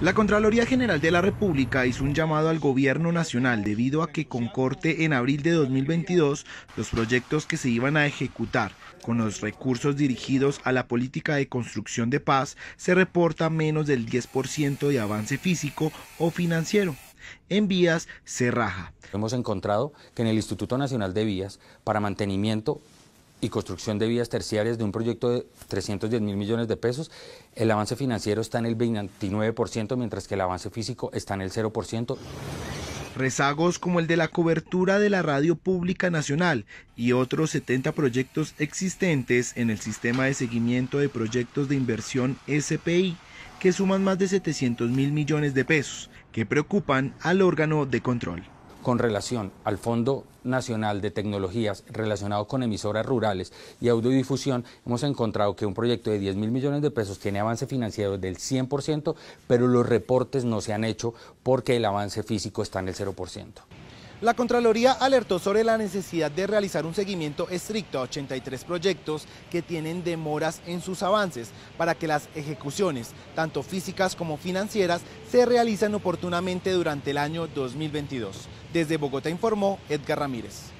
La Contraloría General de la República hizo un llamado al Gobierno Nacional debido a que con corte en abril de 2022 los proyectos que se iban a ejecutar con los recursos dirigidos a la política de construcción de paz se reporta menos del 10% de avance físico o financiero. En vías cerraja. Hemos encontrado que en el Instituto Nacional de Vías, para mantenimiento y construcción de vías terciarias de un proyecto de 310 mil millones de pesos, el avance financiero está en el 29%, mientras que el avance físico está en el 0%. Rezagos como el de la cobertura de la radio pública nacional y otros 70 proyectos existentes en el sistema de seguimiento de proyectos de inversión SPI, que suman más de 700 mil millones de pesos, que preocupan al órgano de control con relación al Fondo Nacional de Tecnologías relacionado con emisoras rurales y audiodifusión, hemos encontrado que un proyecto de 10 mil millones de pesos tiene avance financiero del 100%, pero los reportes no se han hecho porque el avance físico está en el 0%. La Contraloría alertó sobre la necesidad de realizar un seguimiento estricto a 83 proyectos que tienen demoras en sus avances para que las ejecuciones, tanto físicas como financieras, se realicen oportunamente durante el año 2022. Desde Bogotá informó Edgar Ramírez.